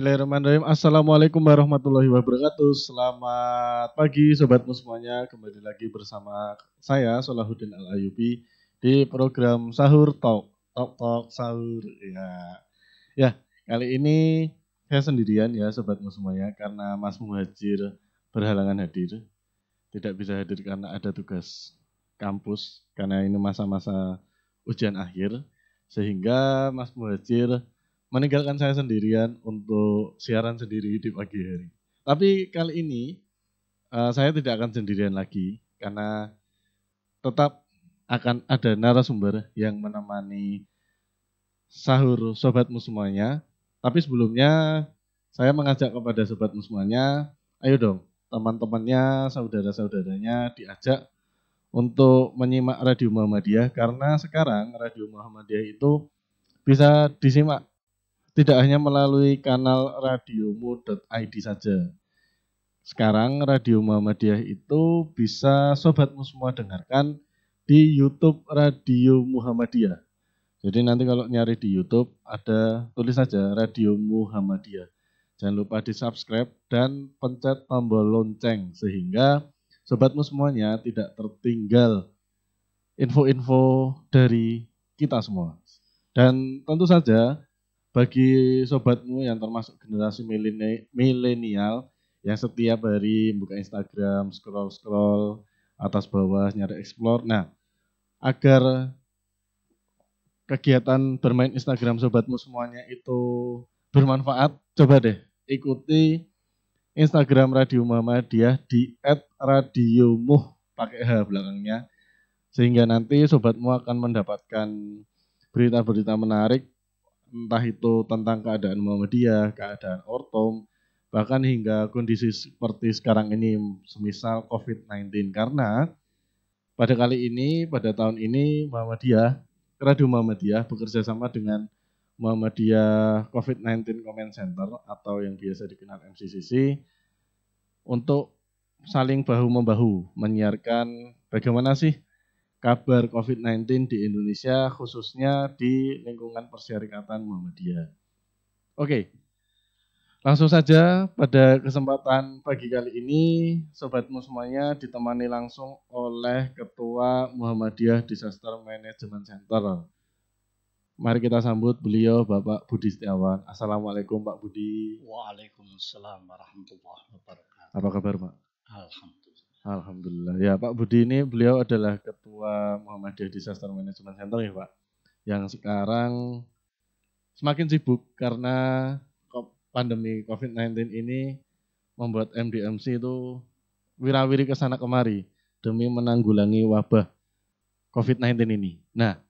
Bismillahirrahmanirrahim. Assalamualaikum warahmatullahi wabarakatuh. Selamat pagi sobatmu semuanya. Kembali lagi bersama saya Salahuddin Al Ayubi di program Sahur Talk. Talk Talk Sahur. Ya. Ya, kali ini saya sendirian ya sobatmu semuanya karena Mas Muhajir berhalangan hadir. Tidak bisa hadir karena ada tugas kampus karena ini masa-masa ujian akhir sehingga Mas Muhajir meninggalkan saya sendirian untuk siaran sendiri di pagi hari. Tapi kali ini uh, saya tidak akan sendirian lagi karena tetap akan ada narasumber yang menemani sahur sobatmu semuanya. Tapi sebelumnya saya mengajak kepada sobatmu semuanya, ayo dong teman-temannya, saudara-saudaranya diajak untuk menyimak Radio Muhammadiyah karena sekarang Radio Muhammadiyah itu bisa disimak tidak hanya melalui kanal radiomu.id saja. Sekarang Radio Muhammadiyah itu bisa sobatmu semua dengarkan di YouTube Radio Muhammadiyah. Jadi nanti kalau nyari di YouTube ada tulis saja Radio Muhammadiyah. Jangan lupa di subscribe dan pencet tombol lonceng sehingga sobatmu semuanya tidak tertinggal info-info dari kita semua. Dan tentu saja bagi sobatmu yang termasuk generasi milenial yang setiap hari buka Instagram, scroll-scroll atas bawah nyari explore. Nah, agar kegiatan bermain Instagram sobatmu semuanya itu bermanfaat, coba deh ikuti Instagram Radio Muhammadiyah di @radiomuh pakai H belakangnya sehingga nanti sobatmu akan mendapatkan berita-berita menarik entah itu tentang keadaan Muhammadiyah, keadaan Ortom, bahkan hingga kondisi seperti sekarang ini, semisal COVID-19. Karena pada kali ini, pada tahun ini Muhammadiyah, Radio Muhammadiyah bekerja sama dengan Muhammadiyah COVID-19 Comment Center atau yang biasa dikenal MCCC untuk saling bahu-membahu menyiarkan bagaimana sih kabar COVID-19 di Indonesia khususnya di lingkungan persyarikatan Muhammadiyah. Oke, langsung saja pada kesempatan pagi kali ini Sobatmu semuanya ditemani langsung oleh Ketua Muhammadiyah Disaster Management Center. Mari kita sambut beliau Bapak Budi Setiawan. Assalamualaikum Pak Budi. Waalaikumsalam warahmatullahi wabarakatuh. Apa kabar Pak? Alhamdulillah. Alhamdulillah. Ya Pak Budi ini beliau adalah Ketua Muhammadiyah Disaster Management Center ya Pak. Yang sekarang semakin sibuk karena pandemi COVID-19 ini membuat MDMC itu wirawiri ke sana kemari demi menanggulangi wabah COVID-19 ini. Nah,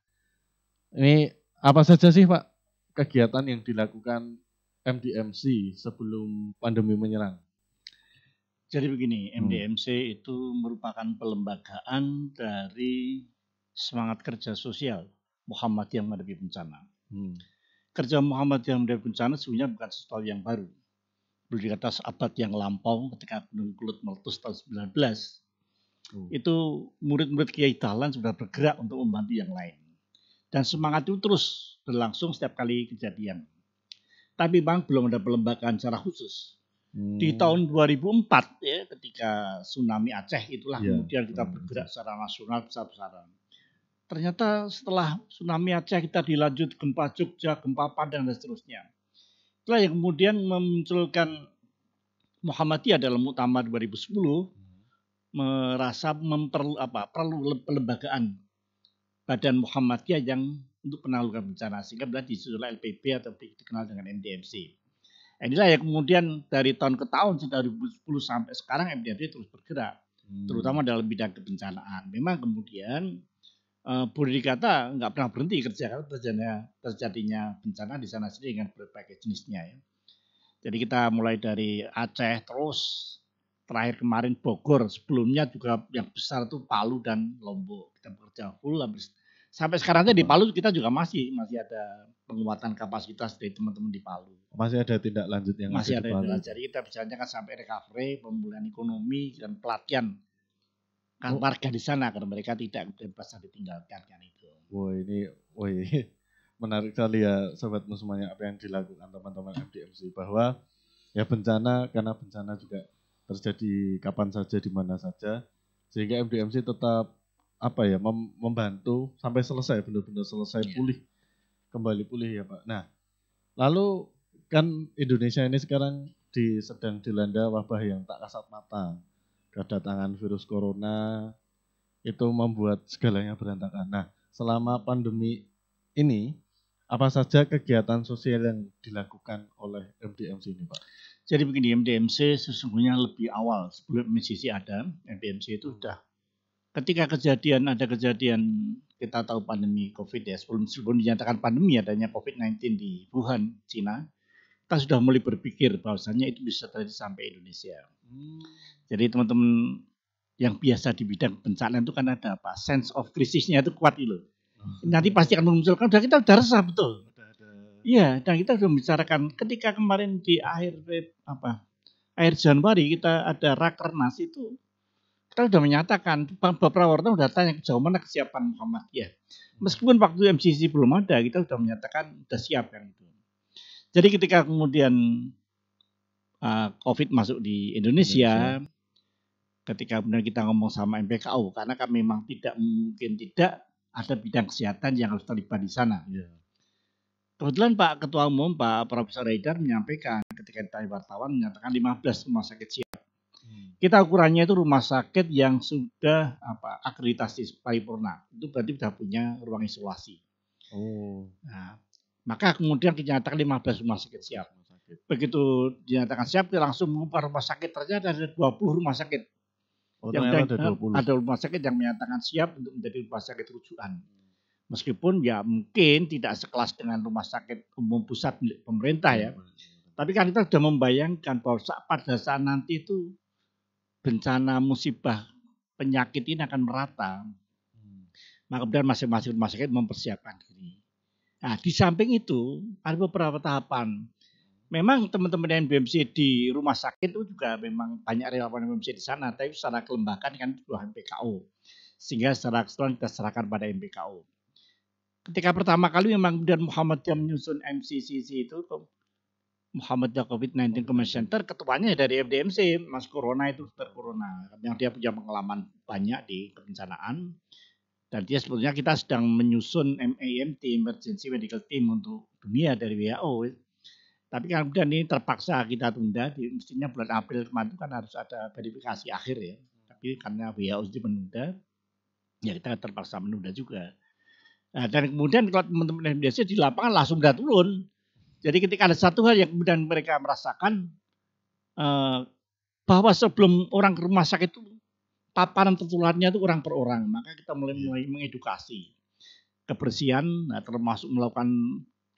ini apa saja sih Pak kegiatan yang dilakukan MDMC sebelum pandemi menyerang? Jadi begini, MDMC hmm. itu merupakan pelembagaan dari semangat kerja sosial Muhammad yang menghadapi bencana. Hmm. Kerja yang menghadapi bencana sebenarnya bukan sesuatu yang baru. Belum dikata abad yang lampau ketika Gunung Kulut meletus tahun 19. Hmm. Itu murid-murid Kiai Dahlan sudah bergerak untuk membantu yang lain. Dan semangat itu terus berlangsung setiap kali kejadian. Tapi memang belum ada pelembagaan secara khusus di hmm. tahun 2004 ya ketika ya. tsunami Aceh itulah yeah. kemudian kita bergerak secara nasional besar-besaran. Ternyata setelah tsunami Aceh kita dilanjut gempa Jogja, gempa Padang dan seterusnya. Itulah yang kemudian memunculkan Muhammadiyah dalam Muktamar 2010 hmm. merasa memperlu apa perlu pelembagaan Badan Muhammadiyah yang untuk penanggulangan bencana sehingga bila disusul LPB atau dikenal dengan MDMC. Nah, inilah yang kemudian dari tahun ke tahun sejak 2010 sampai sekarang MDRD terus bergerak, hmm. terutama dalam bidang kebencanaan. Memang kemudian uh, boleh dikata nggak pernah berhenti kerja karena terjadinya, bencana di sana sendiri dengan berbagai jenisnya ya. Jadi kita mulai dari Aceh terus terakhir kemarin Bogor, sebelumnya juga yang besar itu Palu dan Lombok. Kita bekerja full habis sampai sekarang di Palu kita juga masih masih ada penguatan kapasitas dari teman-teman di Palu. Masih ada tindak lanjut yang masih ada. Palu. Jadi kita bicaranya kan sampai recovery, pemulihan ekonomi dan pelatihan kan oh. warga di sana karena mereka tidak bebas ditinggalkan kan itu. Wah ini, wah menarik sekali ya sobat semuanya apa yang dilakukan teman-teman FDMC bahwa ya bencana karena bencana juga terjadi kapan saja di mana saja sehingga MDMC tetap apa ya mem membantu sampai selesai benar-benar selesai yeah. pulih kembali pulih ya Pak. Nah, lalu kan Indonesia ini sekarang di sedang dilanda wabah yang tak kasat mata. Kedatangan virus corona itu membuat segalanya berantakan. Nah, selama pandemi ini apa saja kegiatan sosial yang dilakukan oleh MDMC ini, Pak? Jadi begini, MDMC sesungguhnya lebih awal sebelum MCC ada, MDMC itu sudah ketika kejadian ada kejadian kita tahu pandemi COVID ya sebelum sebelum dinyatakan pandemi adanya COVID-19 di Wuhan, Cina, kita sudah mulai berpikir bahwasanya itu bisa terjadi sampai Indonesia. Hmm. Jadi teman-teman yang biasa di bidang bencana itu kan ada apa? Sense of krisisnya itu kuat itu. Hmm. Nanti pasti akan memunculkan. sudah kita sudah resah betul. Iya, dan kita sudah membicarakan ketika kemarin di akhir apa akhir Januari kita ada rakernas itu kita sudah menyatakan beberapa wartawan sudah tanya sejauh mana kesiapan Muhammadiyah. Meskipun waktu MCC belum ada, kita sudah menyatakan sudah siap kan itu. Jadi ketika kemudian uh, COVID masuk di Indonesia, Indonesia, ketika kemudian kita ngomong sama MPKU karena kan memang tidak mungkin tidak ada bidang kesehatan yang harus terlibat di sana. Yeah. Kebetulan Pak Ketua Umum Pak Profesor Haidar menyampaikan ketika ditanya wartawan menyatakan 15 rumah sakit siap kita ukurannya itu rumah sakit yang sudah apa akreditasi paripurna itu berarti sudah punya ruang isolasi. Oh. Nah, maka kemudian dinyatakan 15 rumah sakit siap. Begitu dinyatakan siap, dia langsung mengubah rumah sakit ternyata ada 20 rumah sakit. Oh, yang ada, 20. ada rumah sakit yang menyatakan siap untuk menjadi rumah sakit rujukan. Meskipun ya mungkin tidak sekelas dengan rumah sakit umum pusat pemerintah ya. Iya, Tapi kan kita sudah membayangkan bahwa pada saat nanti itu bencana musibah penyakit ini akan merata. Hmm. Maka kemudian masing-masing rumah sakit mempersiapkan diri. Nah, di samping itu ada beberapa tahapan. Memang teman-teman yang BMC di rumah sakit itu juga memang banyak relawan BMC di sana, tapi secara kelembagaan kan bawah MPKO. Sehingga secara keseluruhan kita serahkan pada MPKO. Ketika pertama kali memang kemudian yang menyusun MCCC itu Muhammad covid 19 Command Center ketuanya dari FDMC Mas Corona itu Dokter Corona yang dia punya pengalaman banyak di kebencanaan dan dia sebetulnya kita sedang menyusun MAMT Emergency Medical Team untuk dunia dari WHO tapi kan kemudian ini terpaksa kita tunda di mestinya bulan April kemarin kan harus ada verifikasi akhir ya tapi karena WHO itu menunda ya kita terpaksa menunda juga nah, dan kemudian kalau teman-teman FDMC di lapangan langsung sudah turun jadi ketika ada satu hal yang kemudian mereka merasakan eh, bahwa sebelum orang ke rumah sakit itu paparan tertularnya itu orang per orang, maka kita mulai, iya. mulai mengedukasi kebersihan, nah, termasuk melakukan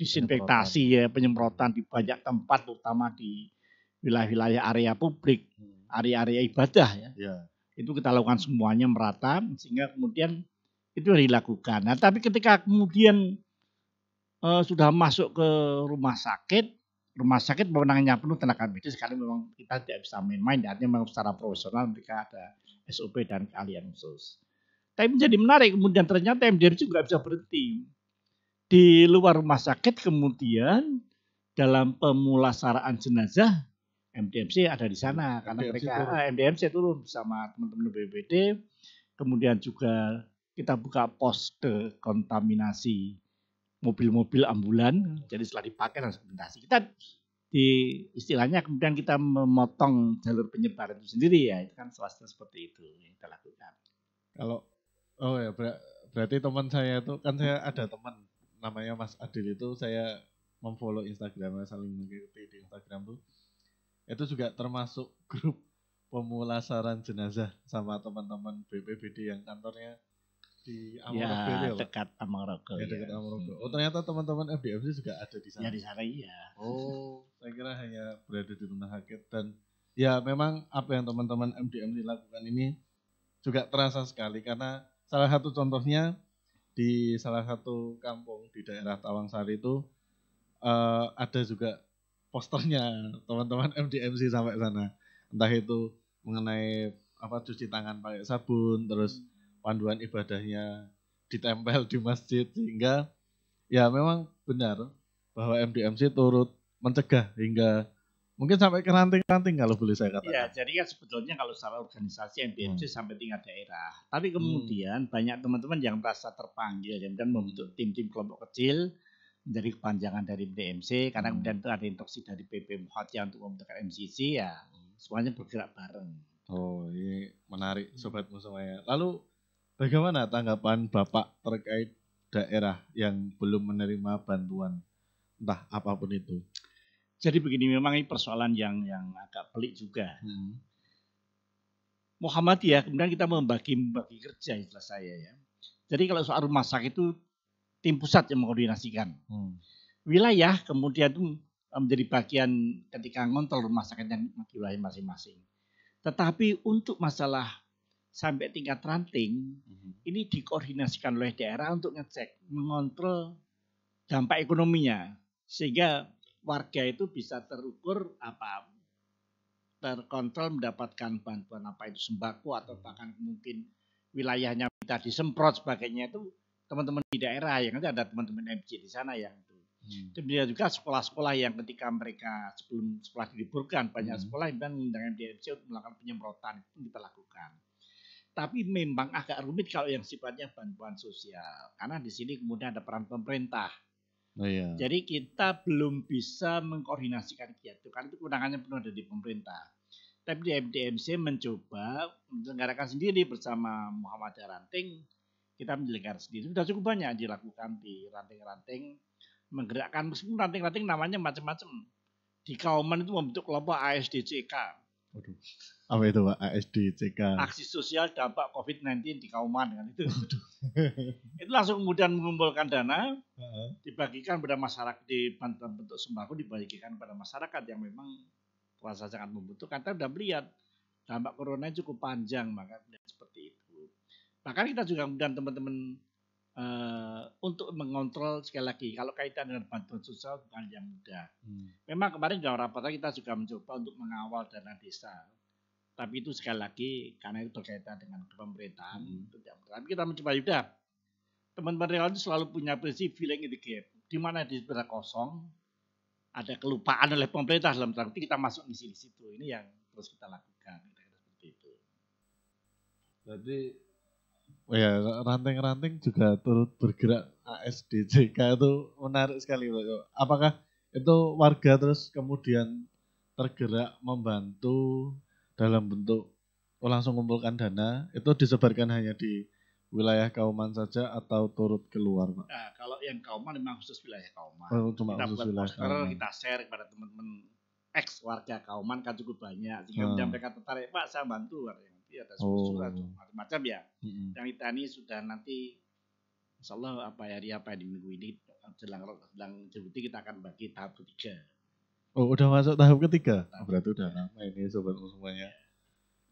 disinfektasi penyemprotan. ya penyemprotan di banyak tempat, terutama di wilayah-wilayah area publik, hmm. area-area ibadah ya. ya. Itu kita lakukan semuanya merata sehingga kemudian itu dilakukan. Nah, tapi ketika kemudian uh, sudah masuk ke rumah sakit, rumah sakit pemenangnya penuh tenaga medis Sekali memang kita tidak bisa main-main artinya memang secara profesional mereka ada SOP dan keahlian khusus. Tapi menjadi menarik kemudian ternyata MDR juga bisa berhenti di luar rumah sakit kemudian dalam pemulasaraan jenazah MDMC ada di sana MDMC karena mereka turun. Eh, MDMC turun bersama teman-teman BPD kemudian juga kita buka pos kontaminasi mobil-mobil ambulan. Jadi setelah dipakai langsung segmentasi. Kita di istilahnya kemudian kita memotong jalur penyebaran itu sendiri ya itu kan swasta seperti itu yang kita lakukan kalau oh ya ber berarti teman saya itu kan saya ada teman namanya Mas Adil itu saya memfollow Instagramnya saling mengikuti di Instagram tuh itu juga termasuk grup pemulasaran jenazah sama teman-teman BPBD yang kantornya di Amorogo ya, ya dekat Amorogo. Ya, dekat ya. Hmm. Oh, ternyata teman-teman FDFC juga ada di sana. Ya di sana iya. Oh, saya kira hanya berada di rumah sakit dan ya memang apa yang teman-teman MDMC lakukan ini juga terasa sekali karena salah satu contohnya di salah satu kampung di daerah Tawangsari itu uh, ada juga posternya teman-teman MDMC sampai sana. Entah itu mengenai apa cuci tangan pakai sabun terus hmm panduan ibadahnya ditempel di masjid sehingga ya memang benar bahwa MDMC turut mencegah hingga mungkin sampai ke ranting-ranting kalau boleh saya katakan. Ya, jadi kan sebetulnya kalau secara organisasi MDMC hmm. sampai tingkat daerah. Tapi kemudian hmm. banyak teman-teman yang merasa terpanggil dan membentuk tim-tim kelompok kecil menjadi kepanjangan dari MDMC karena hmm. kemudian itu ada instruksi dari PP Muhammadiyah untuk membentuk MCC ya hmm. semuanya bergerak bareng. Oh, ini menarik sobatmu semuanya. Lalu Bagaimana tanggapan Bapak terkait daerah yang belum menerima bantuan entah apapun itu? Jadi begini memang ini persoalan yang yang agak pelik juga. Hmm. ya kemudian kita membagi membagi kerja istilah saya ya. Jadi kalau soal rumah sakit itu tim pusat yang mengkoordinasikan. Hmm. Wilayah kemudian itu eh, menjadi bagian ketika ngontrol rumah sakit dan wilayah masing-masing. Tetapi untuk masalah sampai tingkat ranting mm-hmm. ini dikoordinasikan oleh daerah untuk ngecek mengontrol dampak ekonominya sehingga warga itu bisa terukur apa terkontrol mendapatkan bantuan apa itu sembako atau mhm. bahkan mungkin wilayahnya kita disemprot sebagainya itu teman-teman di daerah yang ada teman-teman MC di sana yang itu hmm. Kemudian juga sekolah-sekolah yang ketika mereka sebelum sekolah diliburkan banyak hmm. sekolah yang mengundang MC untuk melakukan penyemprotan itu kita lakukan tapi memang agak rumit kalau yang sifatnya bantuan sosial karena di sini kemudian ada peran pemerintah. Oh, iya. Jadi kita belum bisa mengkoordinasikan kegiatan karena itu kewenangannya penuh ada di pemerintah. Tapi di MDMC mencoba menyelenggarakan sendiri bersama Muhammad Ranting kita menyelenggarakan sendiri sudah cukup banyak dilakukan di ranting-ranting menggerakkan meskipun ranting-ranting namanya macam-macam di Kauman itu membentuk kelompok ASDCK Waduh. Apa itu Pak? ASD, CK. Aksi sosial dampak COVID-19 di Kauman kan itu. itu langsung kemudian mengumpulkan dana, uh-huh. dibagikan pada masyarakat di bentuk sembako dibagikan pada masyarakat yang memang puasa sangat membutuhkan. Tapi sudah melihat dampak corona cukup panjang maka seperti itu. Bahkan kita juga kemudian teman-teman Eh, untuk mengontrol sekali lagi kalau kaitan dengan bantuan sosial bukan yang mudah. Hmm. Memang kemarin dalam rapat kita juga mencoba untuk mengawal dana desa, tapi itu sekali lagi karena itu berkaitan dengan kepemerintahan. Hmm. Tapi kita mencoba juga. Teman-teman relawan itu selalu punya prinsip feeling in the gap. Di mana di sebelah kosong ada kelupaan oleh pemerintah dalam tertentu kita masuk di situ. Ini yang terus kita lakukan. Seperti itu. Berarti ya ranting-ranting juga turut bergerak ASDJK itu menarik sekali Pak. Apakah itu warga terus kemudian tergerak membantu dalam bentuk oh, langsung kumpulkan dana itu disebarkan hanya di wilayah Kauman saja atau turut keluar Pak? Nah, kalau yang Kauman memang khusus wilayah Kauman. Oh, cuma kita wilayah poster, Kauman. kita share kepada teman-teman ex warga Kauman kan cukup banyak sehingga hmm. Ah. mereka tertarik Pak saya bantu warga tapi ada surat-surat oh. macam-macam ya. Mm-hmm. Yang ini sudah nanti Insya Allah apa hari apa di minggu ini jelang jelang Jemputi kita akan bagi tahap ketiga. Oh udah masuk tahap ketiga? Tahap oh, Berarti udah lama ini sobat semuanya.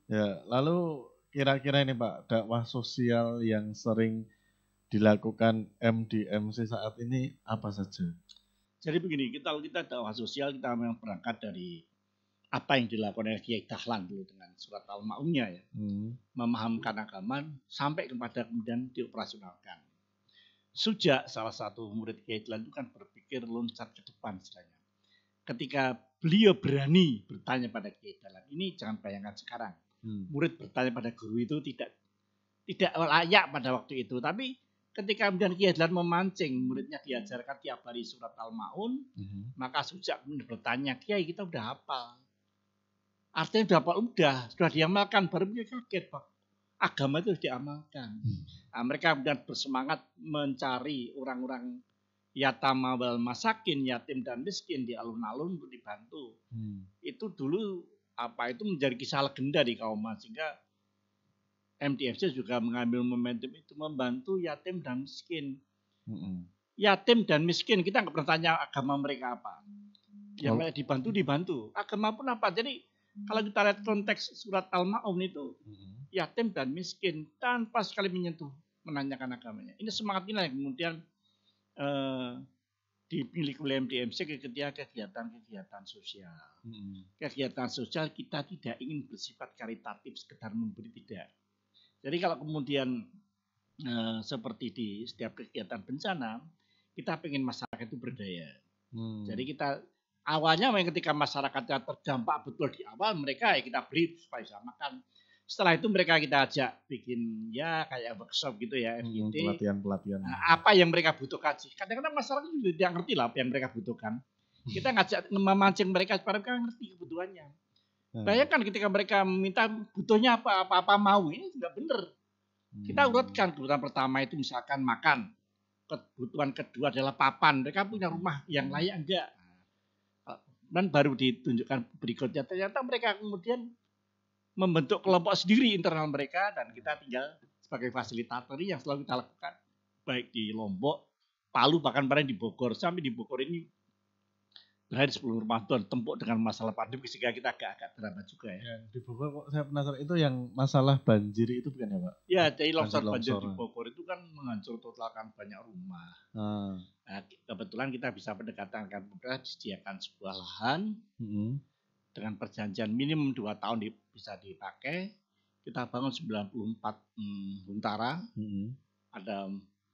Ya lalu kira-kira ini Pak dakwah sosial yang sering dilakukan MDMC saat ini apa saja? Jadi begini kita kita dakwah sosial kita memang berangkat dari apa yang dilakukan oleh Kiai Dahlan dulu dengan surat al maunya ya. Hmm. Memahamkan agama sampai kepada kemudian dioperasionalkan. Sujak salah satu murid Kiai Dahlan itu kan berpikir loncat ke depan istilahnya. Ketika beliau berani bertanya pada Kiai Dahlan, ini jangan bayangkan sekarang. Hmm. Murid bertanya pada guru itu tidak tidak layak pada waktu itu, tapi ketika kemudian Kiai Dahlan memancing muridnya diajarkan tiap hari surat Al-Maun, -hmm. maka Sujak bertanya, Kiai kita udah hafal, Artinya dapat udah, sudah diamalkan, baru punya kaget Pak. Agama itu sudah diamalkan. Hmm. Nah, mereka benar bersemangat mencari orang-orang yatama wal masakin, yatim dan miskin di alun-alun untuk dibantu. Hmm. Itu dulu apa itu menjadi kisah legenda di Kauman sehingga MDFC juga mengambil momentum itu membantu yatim dan miskin. Hmm. Yatim dan miskin kita nggak pernah tanya agama mereka apa. Yang oh. dibantu dibantu. Agama pun apa? Jadi kalau kita lihat konteks surat Al-Ma'un itu mm-hmm. yatim dan miskin tanpa sekali menyentuh menanyakan agamanya. Ini semangat inilah yang kemudian eh, dimiliki oleh MDMC ketika kegiatan-kegiatan sosial. Mm-hmm. Kegiatan sosial kita tidak ingin bersifat karitatif sekedar memberi tidak. Jadi kalau kemudian eh, seperti di setiap kegiatan bencana, kita ingin masyarakat itu berdaya. Hmm. Jadi kita Awalnya memang ketika masyarakatnya terdampak betul di awal mereka ya kita beri supaya bisa makan. Setelah itu mereka kita ajak bikin ya kayak workshop gitu ya hmm, FGD. pelatihan pelatihan. Nah, apa yang mereka butuhkan sih? Kadang-kadang masyarakat juga tidak ngerti lah apa yang mereka butuhkan. Hmm. Kita ngajak memancing mereka supaya mereka ngerti kebutuhannya. Hmm. Bayangkan ketika mereka minta butuhnya apa apa, mau ini sudah benar. Kita hmm. urutkan kebutuhan pertama itu misalkan makan, kebutuhan kedua adalah papan. Mereka punya rumah yang layak enggak? dan baru ditunjukkan berikutnya. Ternyata mereka kemudian membentuk kelompok sendiri internal mereka dan kita tinggal sebagai fasilitator yang selalu kita lakukan baik di Lombok, Palu bahkan pernah di Bogor sampai di Bogor ini lahir sebelum Ramadan tempuk dengan masalah pandemi sehingga kita agak-agak terlambat juga ya. Yang di Bogor kok saya penasaran itu yang masalah banjir itu bukan ya Pak? Ya jadi longsor banjir, banjir di Bogor itu kan menghancur totalkan banyak rumah. Hmm. Nah, kebetulan kita bisa pendekatan kan pemerintah disediakan sebuah lahan hmm. dengan perjanjian minimum dua tahun di, bisa dipakai. Kita bangun 94 hmm, huntara, hmm. ada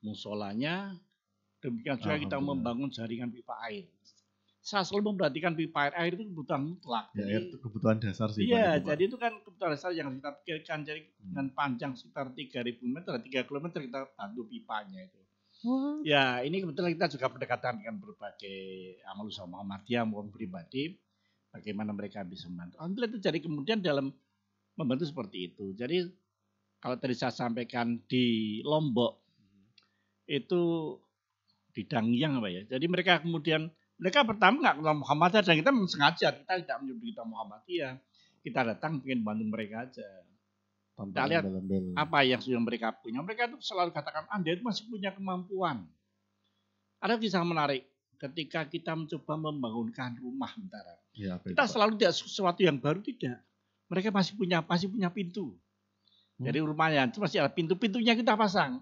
musolanya. Demikian juga kita membangun jaringan pipa air saya selalu memperhatikan pipa air. Air itu kebutuhan mutlak. Ya, air itu kebutuhan dasar sih. Iya, jadi itu kan kebutuhan dasar yang kita pikirkan. Jadi hmm. dengan panjang sekitar 3.000 meter, 3 km kita bantu pipanya itu. Wow. Ya, ini kebetulan kita juga berdekatan dengan berbagai amal usaha Muhammadiyah maupun pribadi. Bagaimana mereka bisa membantu. Alhamdulillah itu jadi kemudian dalam membantu seperti itu. Jadi kalau tadi saya sampaikan di Lombok, hmm. itu di Dangyang apa ya. Jadi mereka kemudian mereka pertama nggak kenal Muhammadiyah dan kita sengaja kita tidak menyebut kita ya kita datang ingin bantu mereka aja kita lihat apa yang sudah mereka punya mereka itu selalu katakan anda ah, itu masih punya kemampuan ada kisah menarik ketika kita mencoba membangunkan rumah antara ya, kita selalu tidak sesuatu yang baru tidak mereka masih punya masih punya pintu hmm. dari rumahnya itu masih ada pintu-pintunya kita pasang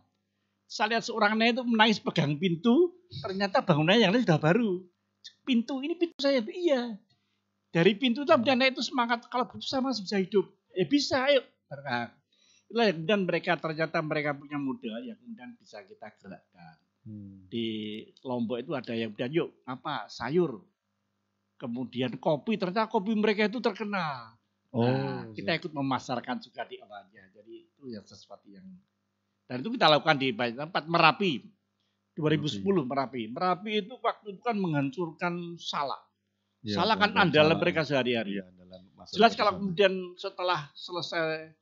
saya lihat seorang nenek itu menangis pegang pintu ternyata bangunannya yang lain sudah baru pintu ini pintu saya iya dari pintu itu kemudian hmm. itu semangat kalau butuh sama bisa hidup ya bisa ayo berkat itulah yang mereka ternyata mereka punya modal yang kemudian bisa kita gerakkan hmm. di Lombok itu ada yang kemudian yuk apa sayur kemudian kopi ternyata kopi mereka itu terkenal oh, nah, iya. kita ikut memasarkan juga di awalnya jadi itu yang sesuatu yang dan itu kita lakukan di banyak tempat Merapi 2010 Merapi. Merapi. Merapi itu waktu itu kan menghancurkan salah. Ya, salah kan andalan mereka sehari-hari. Ya, Jelas kalau kemudian setelah selesai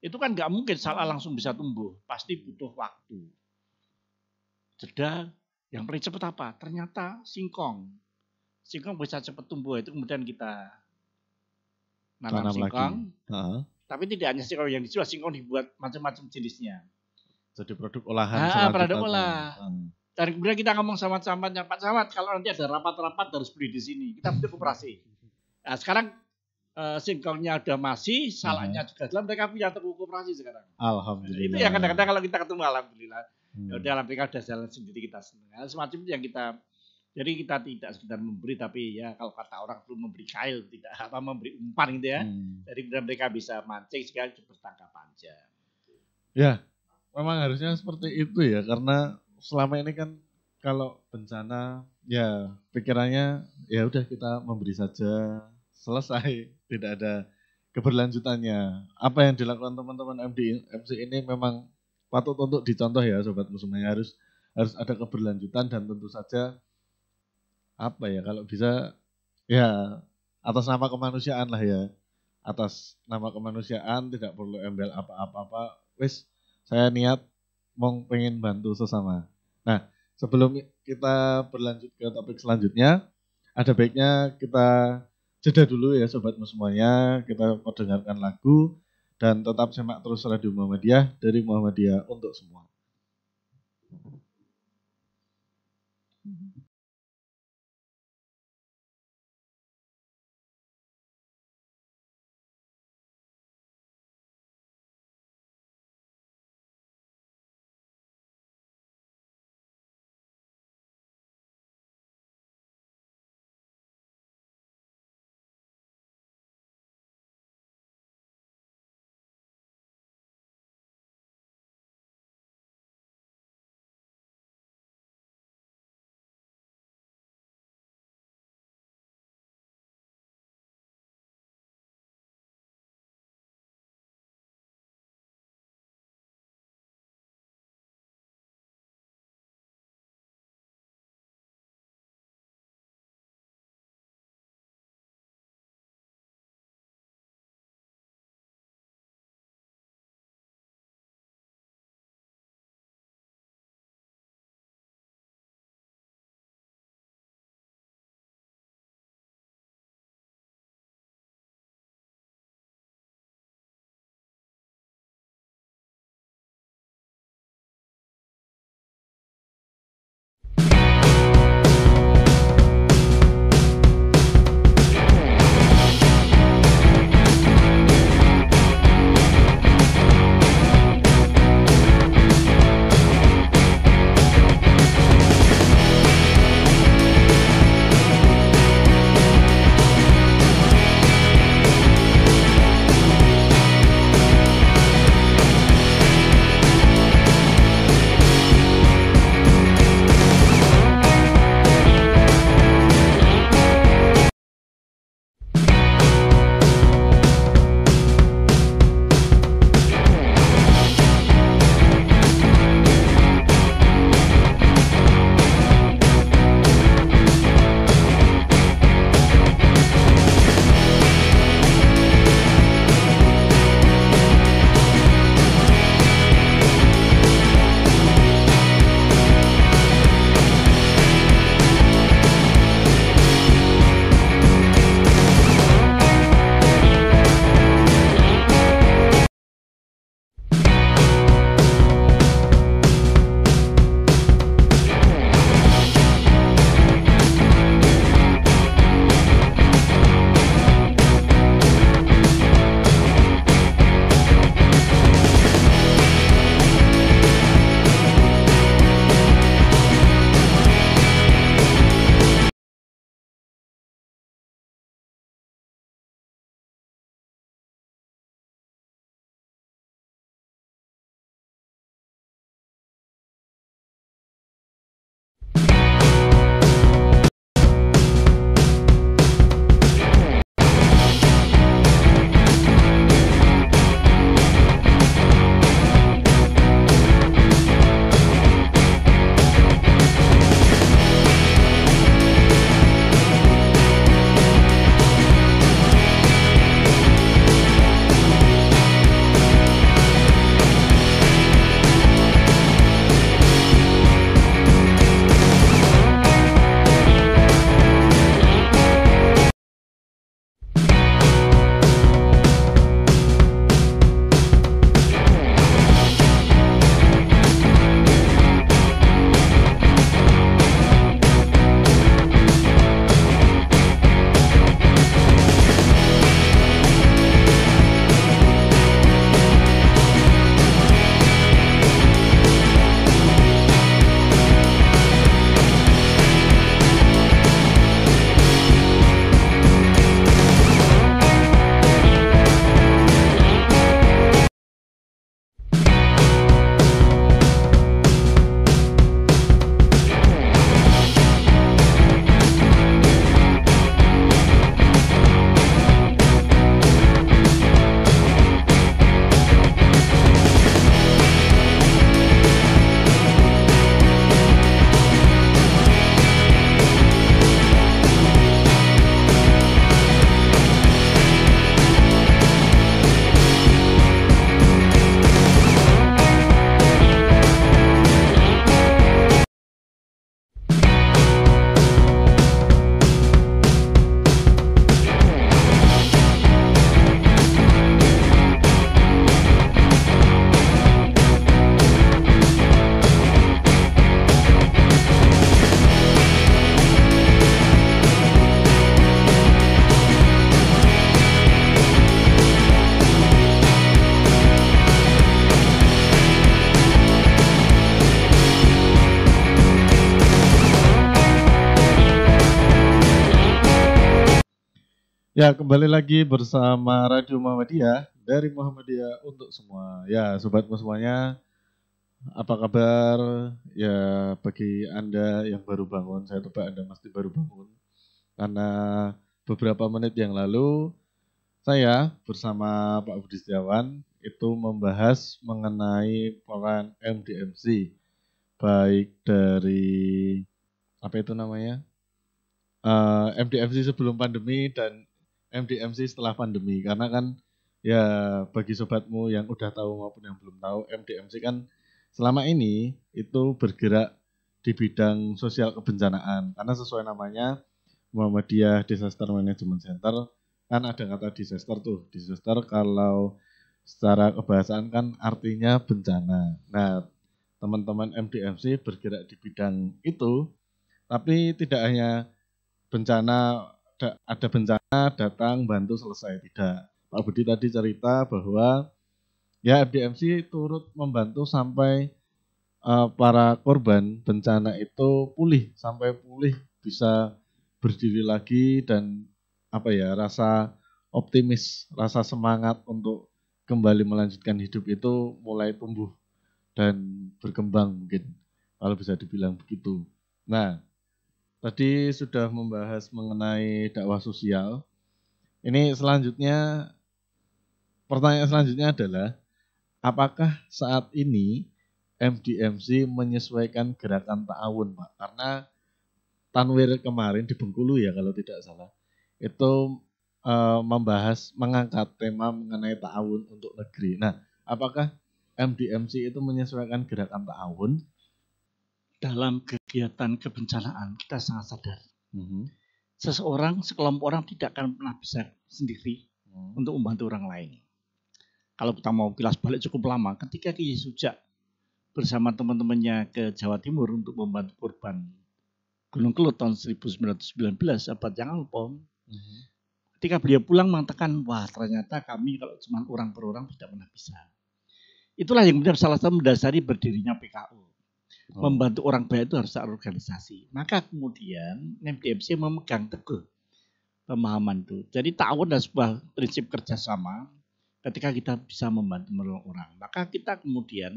itu kan nggak mungkin salah langsung bisa tumbuh, pasti butuh waktu. Jeda yang paling cepat apa? Ternyata singkong. Singkong bisa cepat tumbuh itu kemudian kita nanam, nanam singkong. Tapi tidak hanya singkong yang dijual, singkong dibuat macam-macam jenisnya. Jadi produk olahan. Ah, produk kita olah. Hmm. kemudian kita ngomong sama sama Pak sama. kalau nanti ada rapat-rapat harus beli di sini. Kita butuh operasi. Nah, sekarang uh, eh, sinkronnya ada masih, hmm. salahnya hmm. juga dalam mereka punya temu operasi sekarang. Alhamdulillah. Itu yang kadang-kadang kalau kita ketemu alhamdulillah. Hmm. Yaudah, dalam mereka udah jalan sendiri kita senang. Nah, semacam itu yang kita jadi kita tidak sekedar memberi tapi ya kalau kata orang perlu memberi kail tidak apa memberi umpan gitu ya. Hmm. Jadi mereka bisa mancing sekali tangkap panjang. Ya, memang harusnya seperti itu ya karena selama ini kan kalau bencana ya pikirannya ya udah kita memberi saja selesai tidak ada keberlanjutannya apa yang dilakukan teman-teman MD MC ini memang patut untuk dicontoh ya sobat semuanya harus harus ada keberlanjutan dan tentu saja apa ya kalau bisa ya atas nama kemanusiaan lah ya atas nama kemanusiaan tidak perlu embel apa-apa wes saya niat mau pengen bantu sesama. Nah, sebelum kita berlanjut ke topik selanjutnya, ada baiknya kita jeda dulu ya sobat semuanya, kita mendengarkan lagu dan tetap semak terus Radio Muhammadiyah dari Muhammadiyah untuk semua. Ya, kembali lagi bersama Radio Muhammadiyah dari Muhammadiyah untuk semua. Ya, sobat semuanya, apa kabar? Ya, bagi Anda yang baru bangun, saya tahu Anda pasti baru bangun. Karena beberapa menit yang lalu, saya bersama Pak Budi Setiawan itu membahas mengenai peran MDMC. Baik dari, apa itu namanya? uh, eh, MDFC sebelum pandemi dan MDMC setelah pandemi karena kan ya bagi sobatmu yang udah tahu maupun yang belum tahu MDMC kan selama ini itu bergerak di bidang sosial kebencanaan karena sesuai namanya Muhammadiyah Disaster Management Center kan ada kata disaster tuh disaster kalau secara kebahasaan kan artinya bencana nah teman-teman MDMC bergerak di bidang itu tapi tidak hanya bencana ada, ada bencana datang bantu selesai tidak Pak Budi tadi cerita bahwa ya FDMC turut membantu sampai uh, para korban bencana itu pulih sampai pulih bisa berdiri lagi dan apa ya rasa optimis rasa semangat untuk kembali melanjutkan hidup itu mulai tumbuh dan berkembang mungkin kalau bisa dibilang begitu. Nah, Tadi sudah membahas mengenai dakwah sosial. Ini selanjutnya pertanyaan selanjutnya adalah apakah saat ini MDMC menyesuaikan gerakan ta'awun, Pak? Karena Tanwir kemarin di Bengkulu ya kalau tidak salah. Itu e, membahas mengangkat tema mengenai ta'awun untuk negeri. Nah, apakah MDMC itu menyesuaikan gerakan ta'awun dalam kegiatan kebencanaan kita sangat sadar. Mm-hmm. Seseorang, sekelompok orang tidak akan pernah bisa sendiri mm-hmm. untuk membantu orang lain. Kalau kita mau kilas balik cukup lama, ketika Kiai Sujak bersama teman-temannya ke Jawa Timur untuk membantu korban Gunung Kelut tahun 1919, abad jangan lupa, mm-hmm. ketika beliau pulang mengatakan, wah ternyata kami kalau cuma orang per orang tidak pernah bisa. Itulah yang benar salah satu mendasari berdirinya PKU Oh. membantu orang baik itu harus saat organisasi. Maka kemudian MDMC memegang teguh pemahaman itu. Jadi tahun adalah sebuah prinsip kerjasama ketika kita bisa membantu menolong orang. Maka kita kemudian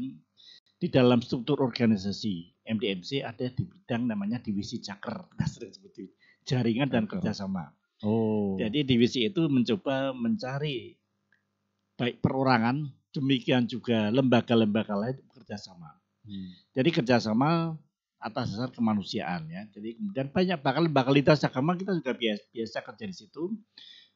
di dalam struktur organisasi MDMC ada di bidang namanya divisi caker, nah, seperti jaringan dan kerjasama. Oh. Jadi divisi itu mencoba mencari baik perorangan, demikian juga lembaga-lembaga lain kerjasama Hmm. Jadi kerjasama atas dasar kemanusiaan ya. Jadi kemudian banyak bakal bakalitas agama kita juga biasa, biasa kerja di situ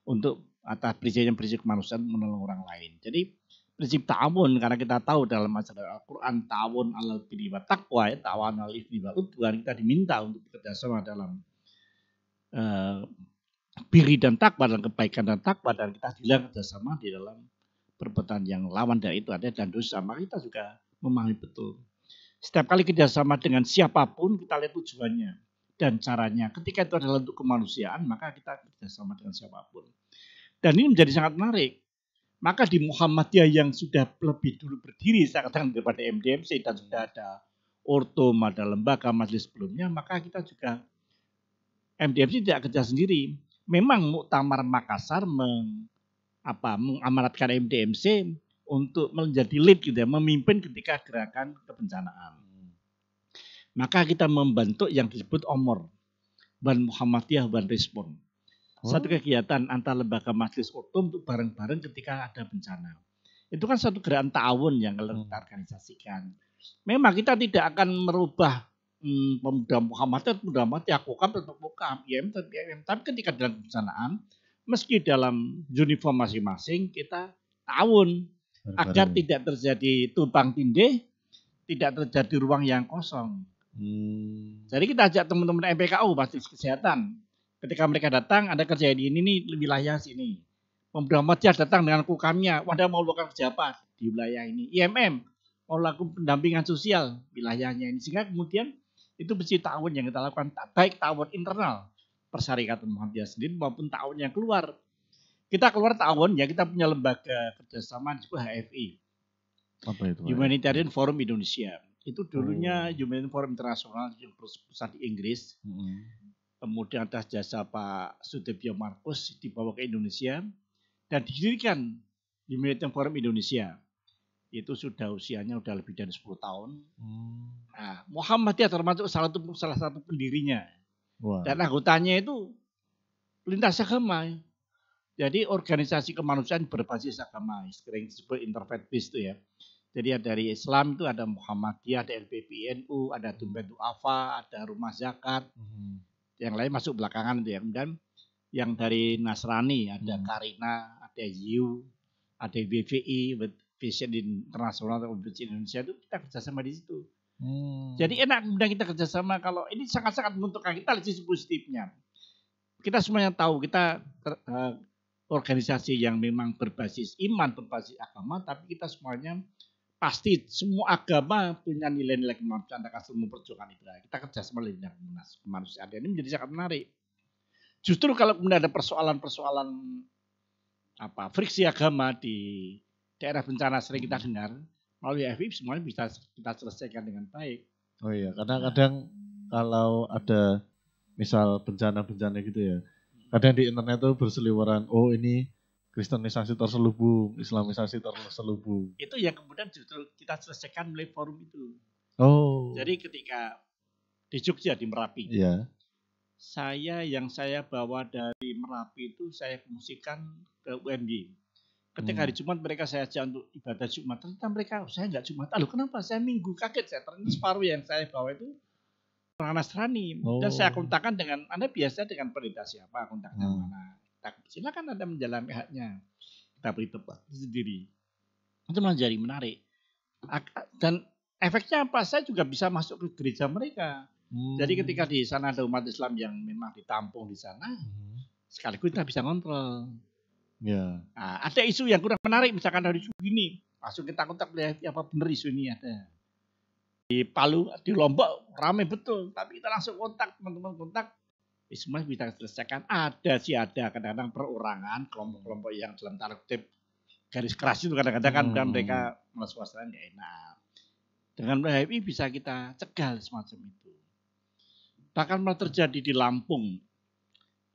untuk atas prinsip-prinsip kemanusiaan menolong orang lain. Jadi prinsip ta'awun karena kita tahu dalam masalah Al-Qur'an ta'awun alal birri takwa taqwa ya ta'awun alal ismi kita diminta untuk bekerja dalam uh, eh, biri dan takwa dalam kebaikan dan takwa dan kita dilarang kerjasama di dalam perbuatan yang lawan dari itu ada dan dosa maka kita juga memahami betul setiap kali kerjasama dengan siapapun kita lihat tujuannya dan caranya. Ketika itu adalah untuk kemanusiaan maka kita kerjasama dengan siapapun. Dan ini menjadi sangat menarik. Maka di Muhammadiyah yang sudah lebih dulu berdiri saya katakan daripada MDMC dan sudah ada orto, ada lembaga majelis sebelumnya, maka kita juga MDMC tidak kerja sendiri. Memang Muktamar Makassar meng, apa, mengamanatkan MDMC untuk menjadi lead gitu ya, memimpin ketika gerakan kebencanaan. Maka kita membentuk yang disebut Omor, Ban Muhammadiyah Ban Respon. Oh. Satu kegiatan antar lembaga majelis utum untuk bareng-bareng ketika ada bencana. Itu kan satu gerakan tahun yang hmm. kita organisasikan. Memang kita tidak akan merubah hmm, pemuda Muhammadiyah, pemuda Muhammadiyah, kokam, ya, tetap kokam, IM, tetap IM. Tapi ketika dalam kebencanaan, meski dalam uniform masing-masing, kita tahun agar tidak terjadi tumpang tindih, tidak terjadi ruang yang kosong. Hmm. Jadi kita ajak teman-teman MPKU pasti kesehatan. Ketika mereka datang, ada kerjaan ini ini wilayah sini. Pemuda Muhammadiyah datang dengan kukamnya, Wadah mau lakukan kerja apa di wilayah ini. IMM mau lakukan pendampingan sosial wilayahnya ini. Sehingga kemudian itu besi tahun yang kita lakukan, baik tahun internal persyarikatan Muhammadiyah sendiri maupun tahun yang keluar kita keluar tahun ya kita punya lembaga kerjasama disebut HFI. Apa itu? Humanitarian Forum Indonesia. Itu dulunya oh. Humanitarian Forum Internasional yang pusat di Inggris. Hmm. Kemudian atas jasa Pak Sudebyo Markus dibawa ke Indonesia dan didirikan Humanitarian Forum Indonesia. Itu sudah usianya sudah lebih dari 10 tahun. Hmm. Nah, Muhammadiyah termasuk salah satu salah satu pendirinya. Wow. Dan anggotanya itu lintas agama jadi organisasi kemanusiaan berbasis agama, sering disebut interfaith based itu ya. Jadi dari Islam itu ada Muhammadiyah, ada LPPNU, ada Tumben Du'afa, ada Rumah Zakat. Hmm. Yang lain masuk belakangan itu ya. Kemudian yang dari Nasrani ada hmm. Karina, ada YU, ada BVI, Vision Internasional atau Vision Indonesia itu kita kerjasama di situ. Hmm. Jadi enak kemudian kita kerjasama kalau ini sangat-sangat menguntungkan kita lebih sisi positifnya. Kita semuanya tahu kita ter, uh, organisasi yang memang berbasis iman, berbasis agama, tapi kita semuanya pasti semua agama punya nilai-nilai kemanusiaan dan kasih memperjuangkan itu. Kita kerja kerjasama dengan kemanusiaan ini menjadi sangat menarik. Justru kalau kemudian ada persoalan-persoalan apa friksi agama di daerah bencana sering kita dengar melalui FIB semuanya bisa kita selesaikan dengan baik. Oh iya, karena nah. kadang kalau ada misal bencana-bencana gitu ya, kadang di internet tuh berseliweran oh ini Kristenisasi terselubung, Islamisasi terselubung. Itu yang kemudian justru kita selesaikan melalui forum itu. Oh. Jadi ketika di Jogja di Merapi. Iya. Saya yang saya bawa dari Merapi itu saya fungsikan ke UMY. Ketika hmm. hari Jumat mereka saya ajak untuk ibadah Jumat, ternyata mereka oh, saya nggak Jumat. Lalu kenapa? Saya minggu kaget saya ternyata separuh yang saya bawa itu orang Nasrani oh. dan saya oh. kontakkan dengan Anda biasa dengan perintah siapa kontaknya hmm. mana silakan Anda menjalani haknya kita beri tempat sendiri itu menjadi menarik dan efeknya apa saya juga bisa masuk ke gereja mereka hmm. jadi ketika di sana ada umat Islam yang memang ditampung di sana hmm. sekaligus kita bisa ngontrol. ya. nah, ada isu yang kurang menarik misalkan dari isu ini langsung kita kontak lihat apa benar isu ini ada di Palu, di Lombok ramai betul. Tapi kita langsung kontak teman-teman kontak. Semua bisa selesaikan. Ada sih ada kadang-kadang perorangan kelompok-kelompok yang dalam tanda kutip garis keras itu kadang-kadang kan hmm. mereka malah ya nggak enak. Dengan HIV bisa kita cegah semacam itu. Bahkan malah terjadi di Lampung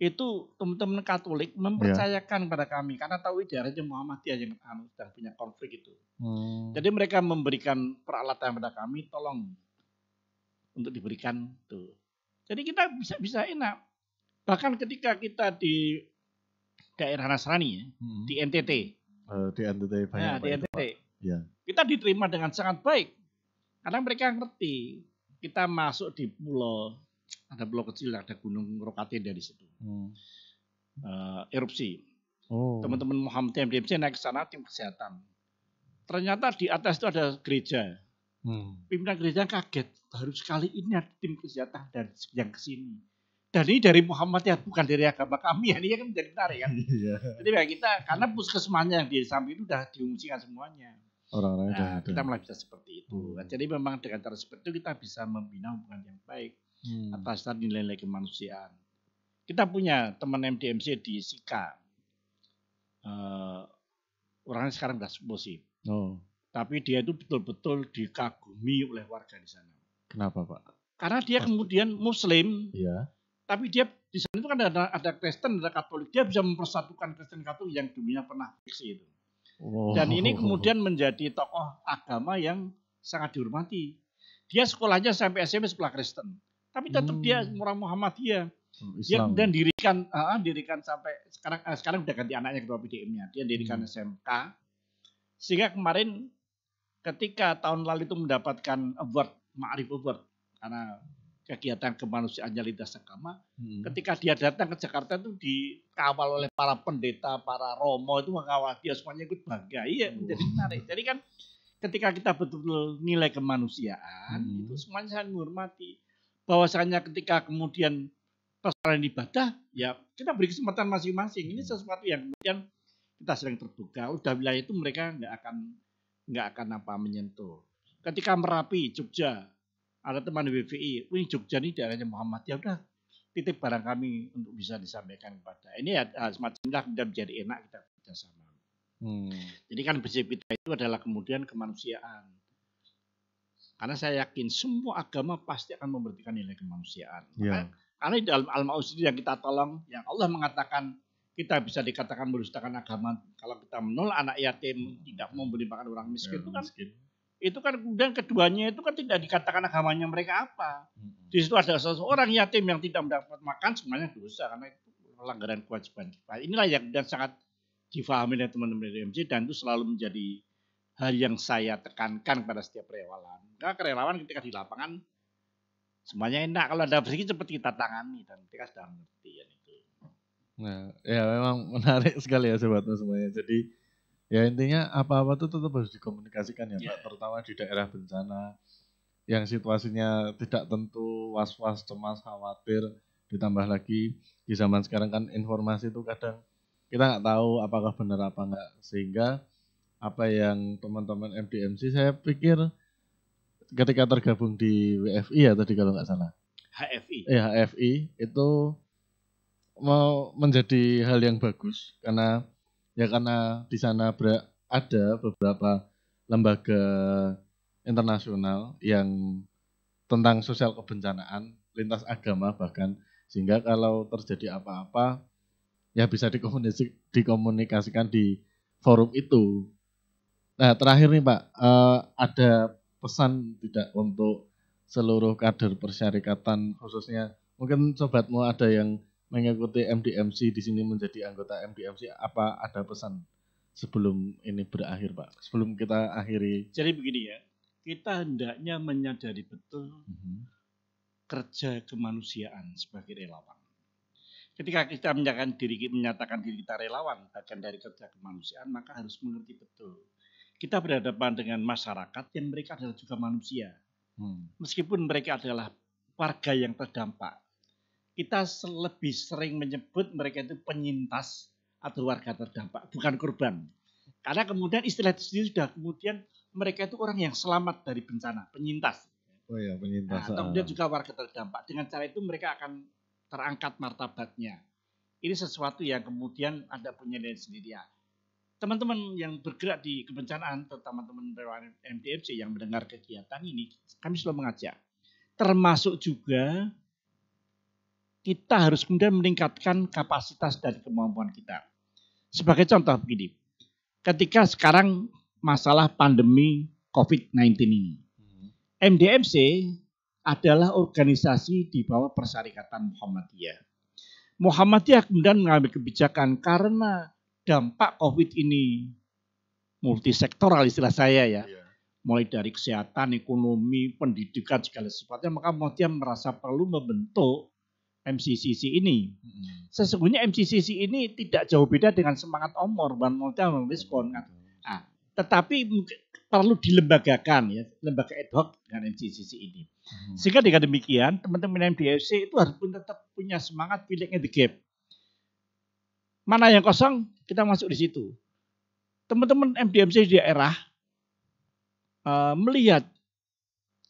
itu teman-teman Katolik iya. mempercayakan yeah. pada kami karena tahu idealnya Muhammadiyah yang anu sedang punya konflik itu. Hmm. Jadi mereka memberikan peralatan pada kami, tolong untuk diberikan tuh. Jadi kita bisa bisa enak. Bahkan ketika kita di daerah Nasrani ya, hmm. di NTT. Uh, eh, di NTT banyak. Ya, di NTT. Ya. Kita diterima dengan sangat baik. Karena mereka ngerti kita masuk di pulau ada blok kecil ada gunung Rokate dari situ hmm. uh, erupsi teman oh. teman-teman Muhammad MDMC naik ke sana tim kesehatan ternyata di atas itu ada gereja hmm. pimpinan gereja kaget baru sekali ini ada tim kesehatan dan yang kesini dan ini dari Muhammad ya bukan dari agama kami ya ini kan menjadi menarik kan jadi bagi kita karena puskesmasnya yang di samping itu sudah diungsikan semuanya orang-orang nah, kita malah bisa seperti itu hmm. jadi memang dengan cara seperti itu kita bisa membina hubungan yang baik hmm. atas tadi nilai-nilai kemanusiaan. Kita punya teman MDMC di Sika. Uh, orangnya sekarang sudah sepuh sih. Oh. Tapi dia itu betul-betul dikagumi oleh warga di sana. Kenapa Pak? Karena dia kemudian Muslim. Iya. Tapi dia di sana itu kan ada, ada Kristen, ada Katolik. Dia bisa mempersatukan Kristen Katolik yang dulunya pernah fiksi itu. Oh. Dan ini kemudian menjadi tokoh agama yang sangat dihormati. Dia sekolahnya sampai SMP sekolah Kristen tapi tetap hmm. dia orang Muhammadiyah. Oh, dia dan dirikan uh, dirikan sampai sekarang uh, sekarang udah ganti anaknya ketua PDM-nya. Dia dirikan hmm. SMK. Sehingga kemarin ketika tahun lalu itu mendapatkan award Ma'arif Award karena kegiatan kemanusiaan lintas agama. Hmm. Ketika dia datang ke Jakarta itu dikawal oleh para pendeta, para romo itu mengawal dia semuanya ikut bangga. Iya, oh. jadi menarik. Jadi kan ketika kita betul-betul nilai kemanusiaan hmm. itu semuanya saya menghormati bahwasanya ketika kemudian persoalan ibadah, ya kita beri kesempatan masing-masing. Ini hmm. sesuatu yang kemudian kita sering terbuka. Udah wilayah itu mereka nggak akan nggak akan apa menyentuh. Ketika Merapi, Jogja, ada teman WVI, ini Jogja ini daerahnya Muhammad. Ya udah, titip barang kami untuk bisa disampaikan kepada. Ini ya eh, semacam lah kemudian menjadi enak kita kerjasama. Hmm. Jadi kan bersih kita itu adalah kemudian kemanusiaan karena saya yakin semua agama pasti akan memberikan nilai kemanusiaan. Ya. Karena, di dalam Al-Ma'un yang kita tolong, yang Allah mengatakan kita bisa dikatakan berusahakan agama kalau kita menolak anak yatim, tidak memberi makan orang miskin ya, itu kan miskin. itu kan kemudian keduanya itu kan tidak dikatakan agamanya mereka apa. Di situ ada seseorang yatim yang tidak mendapat makan semuanya dosa karena itu pelanggaran kewajiban kita. Inilah yang dan sangat difahami oleh teman-teman dari MC dan itu selalu menjadi hal yang saya tekankan pada setiap relawan. Karena kerelawan ketika di lapangan semuanya enak. Kalau ada bersih cepat kita tangani dan mereka sudah mengerti ya itu. Nah, ya memang menarik sekali ya sobat semuanya. Jadi ya intinya apa-apa itu tetap harus dikomunikasikan ya, yeah. terutama di daerah bencana yang situasinya tidak tentu, was-was, cemas, khawatir, ditambah lagi di zaman sekarang kan informasi itu kadang kita nggak tahu apakah benar apa enggak sehingga apa yang teman-teman MDMC saya pikir ketika tergabung di WFI ya tadi kalau nggak salah. HFI. Eh HFI itu mau menjadi hal yang bagus karena ya karena di sana ada beberapa lembaga internasional yang tentang sosial kebencanaan lintas agama bahkan sehingga kalau terjadi apa-apa ya bisa dikomunikasikan di forum itu Nah, terakhir nih Pak, uh, ada pesan tidak untuk seluruh kader persyarikatan khususnya mungkin sobatmu ada yang mengikuti MDMC di sini menjadi anggota MDMC apa ada pesan sebelum ini berakhir Pak? Sebelum kita akhiri. Jadi begini ya, kita hendaknya menyadari betul mm -hmm. kerja kemanusiaan sebagai relawan. Ketika kita menyatakan diri menyatakan diri kita relawan bagian dari kerja kemanusiaan, maka harus mengerti betul kita berhadapan dengan masyarakat yang mereka adalah juga manusia. Hmm. Meskipun mereka adalah warga yang terdampak, kita lebih sering menyebut mereka itu penyintas atau warga terdampak, bukan korban. Karena kemudian istilah itu sendiri sudah kemudian mereka itu orang yang selamat dari bencana, penyintas. Oh iya, penyintas. Nah, atau kemudian ah. juga warga terdampak. Dengan cara itu mereka akan terangkat martabatnya. Ini sesuatu yang kemudian ada punya dari sendiri ya teman-teman yang bergerak di kebencanaan, terutama teman relawan MDFC yang mendengar kegiatan ini, kami selalu mengajak. Termasuk juga kita harus kemudian meningkatkan kapasitas dan kemampuan kita. Sebagai contoh begini, ketika sekarang masalah pandemi COVID-19 ini, MDMC hmm. adalah organisasi di bawah Persyarikatan Muhammadiyah. Muhammadiyah kemudian mengambil kebijakan karena dampak COVID ini multisektoral istilah saya ya, yeah. mulai dari kesehatan, ekonomi, pendidikan segala sesuatunya, maka Muhammadiyah merasa perlu membentuk MCCC ini. Mm-hmm. Sesungguhnya MCCC ini tidak jauh beda dengan semangat Omor Ban Muhammadiyah merespon. Nah, tetapi perlu dilembagakan ya, lembaga ad hoc dengan MCCC ini. Mm-hmm. Sehingga dengan demikian teman-teman MDFC itu harus pun tetap punya semangat filling the gap. Mana yang kosong, kita masuk di situ. Teman-teman MDMC di daerah uh, melihat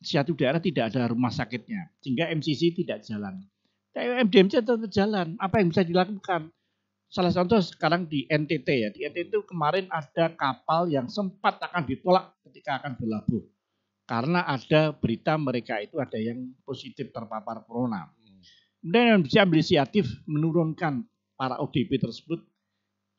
satu daerah tidak ada rumah sakitnya, sehingga MCC tidak jalan. Tapi MDMC tetap jalan. Apa yang bisa dilakukan? salah satu sekarang di NTT ya. Di NTT itu kemarin ada kapal yang sempat akan ditolak ketika akan berlabuh. Karena ada berita mereka itu ada yang positif terpapar corona. Hmm. Kemudian yang bisa ambil inisiatif menurunkan para ODP tersebut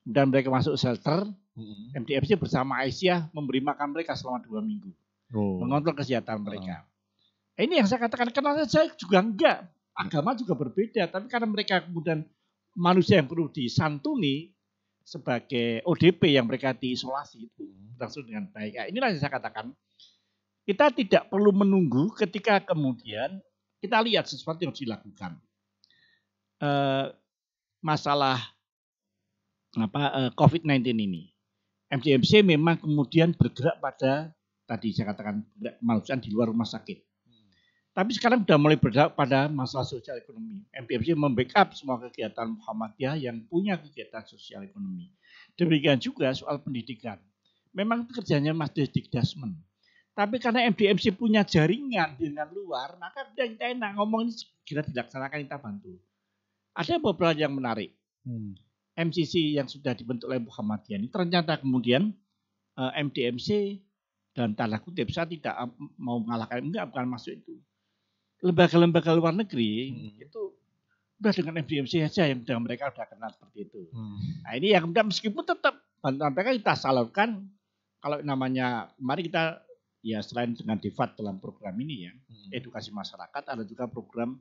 dan mereka masuk shelter hmm. MDFC bersama Aisyah memberi makan mereka selama dua minggu oh. mengontrol kesehatan mereka oh. ini yang saya katakan kenal saya juga enggak agama juga berbeda tapi karena mereka kemudian manusia yang perlu disantuni sebagai ODP yang mereka diisolasi itu mm-hmm. langsung dengan baik. Nah, inilah yang saya katakan. Kita tidak perlu menunggu ketika kemudian kita lihat sesuatu yang harus dilakukan. Uh, masalah apa eh, COVID-19 ini. MCMC memang kemudian bergerak pada tadi saya katakan kemanusiaan di luar rumah sakit. Hmm. Tapi sekarang sudah mulai bergerak pada masalah sosial ekonomi. MPMC membackup semua kegiatan Muhammadiyah yang punya kegiatan sosial ekonomi. Demikian juga soal pendidikan. Memang kerjanya Mas Dikdasmen. Tapi karena MDMC punya jaringan dengan luar, maka kita enak ngomong ini segera dilaksanakan kita bantu. Ada beberapa yang menarik. Hmm. MCC yang sudah dibentuk oleh Muhammadiyah ini ternyata kemudian uh, eh, MDMC dan tanda kutip saya tidak eh, mau mengalahkan enggak bukan masuk itu. Lembaga-lembaga luar negeri hmm. itu sudah dengan MDMC saja yang dengan mereka sudah kenal seperti itu. Hmm. Nah ini yang kemudian meskipun tetap bantuan mereka kita salurkan kalau namanya mari kita ya selain dengan divat dalam program ini ya hmm. edukasi masyarakat ada juga program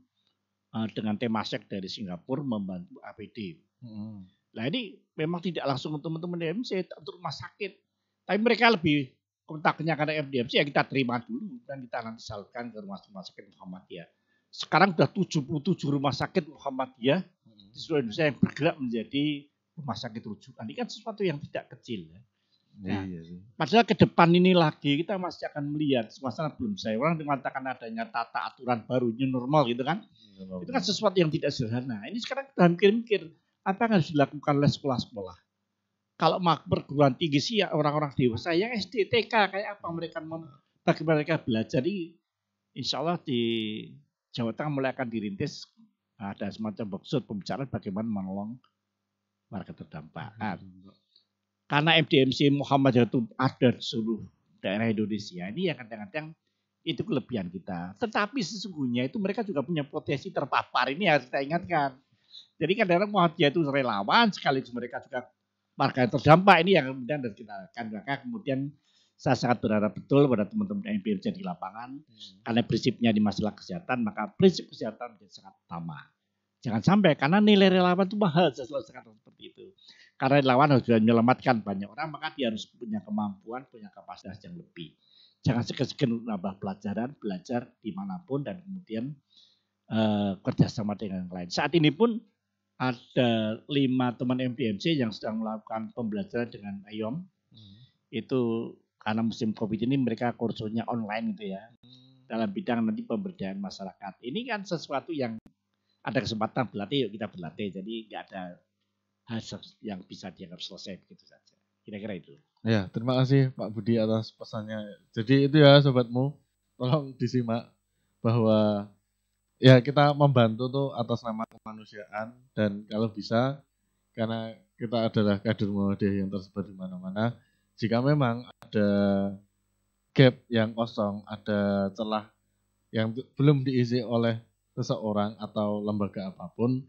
Eh, dengan dengan Temasek dari Singapura membantu APD. Hmm. Nah ini memang tidak langsung untuk teman-teman DMC untuk rumah sakit, tapi mereka lebih kontaknya karena FDMC ya kita terima dulu dan kita nanti salurkan ke rumah, rumah sakit Muhammadiyah. Sekarang sudah 77 rumah sakit Muhammadiyah hmm. di seluruh Indonesia yang bergerak menjadi rumah sakit rujukan. Ini kan sesuatu yang tidak kecil ya. Nah, Padahal iya, iya. ke depan ini lagi kita masih akan melihat suasana belum saya orang mengatakan adanya tata aturan baru new normal gitu kan. Normal. Itu kan sesuatu yang tidak sederhana. Ini sekarang kita mikir-mikir apa yang harus dilakukan les sekolah-sekolah. Kalau mak perguruan tinggi sih ya orang-orang dewasa yang SD TK kayak apa mereka mem, bagi mereka belajar ini insya Allah di Jawa Tengah mulai akan dirintis ada semacam maksud pembicaraan bagaimana menolong mereka terdampak. Nah, karena MDMC Muhammad itu ada di seluruh daerah Indonesia. Ini yang kadang-kadang itu kelebihan kita. Tetapi sesungguhnya itu mereka juga punya potensi terpapar. Ini harus kita ingatkan. Jadi kadang-kadang Muhammadiyah itu relawan sekaligus mereka juga warga terdampak. Ini yang kemudian harus kita akan maka kemudian saya sangat berharap betul pada teman-teman MPRC di lapangan hmm. karena prinsipnya di masalah kesehatan maka prinsip kesehatan menjadi sangat utama. Jangan sampai karena nilai relawan itu mahal saya selalu sangat seperti itu. Karena lawan harus menyelamatkan banyak orang, maka dia harus punya kemampuan, punya kapasitas yang lebih. Jangan segan-segan nambah pelajaran, belajar dimanapun, dan kemudian uh, kerjasama dengan yang lain. Saat ini pun ada lima teman MPMC yang sedang melakukan pembelajaran dengan IOM. Hmm. Itu karena musim COVID ini mereka kursusnya online gitu ya. Hmm. Dalam bidang nanti pemberdayaan masyarakat. Ini kan sesuatu yang ada kesempatan berlatih, yuk kita berlatih. Jadi nggak ada yang bisa dianggap selesai begitu saja. Kira-kira itu. Ya, terima kasih Pak Budi atas pesannya. Jadi itu ya sobatmu, tolong disimak bahwa ya kita membantu tuh atas nama kemanusiaan dan kalau bisa karena kita adalah kader Muhammadiyah yang tersebar di mana-mana. Jika memang ada gap yang kosong, ada celah yang belum diisi oleh seseorang atau lembaga apapun,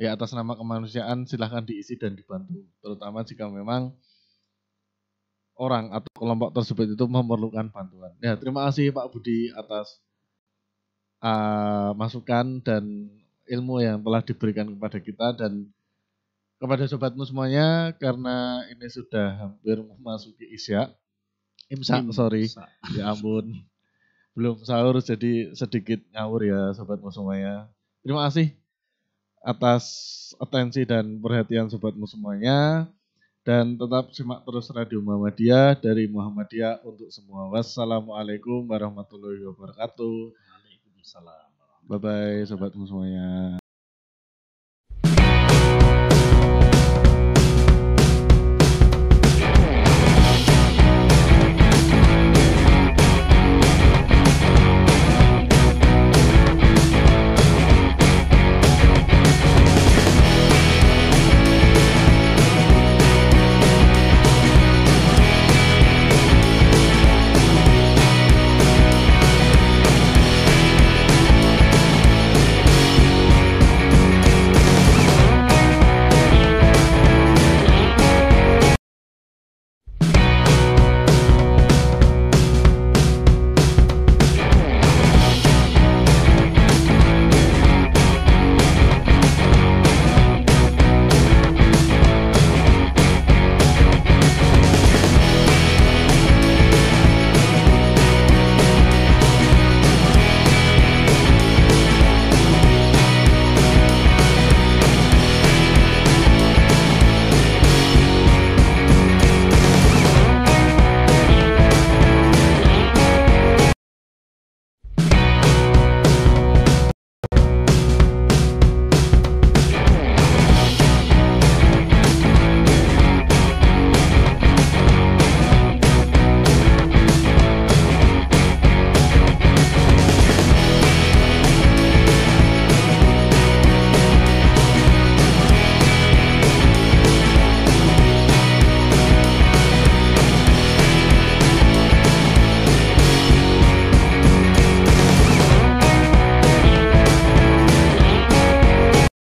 ya atas nama kemanusiaan silahkan diisi dan dibantu terutama jika memang orang atau kelompok tersebut itu memerlukan bantuan ya terima kasih Pak Budi atas uh, masukan dan ilmu yang telah diberikan kepada kita dan kepada sobatmu semuanya karena ini sudah hampir memasuki isya imsak Im sorry ya ampun belum sahur jadi sedikit ngawur ya sobatmu semuanya terima kasih atas atensi dan perhatian sobatmu semuanya dan tetap simak terus Radio Muhammadiyah dari Muhammadiyah untuk semua. Wassalamualaikum warahmatullahi wabarakatuh. Waalaikumsalam. Bye bye sobatmu semuanya.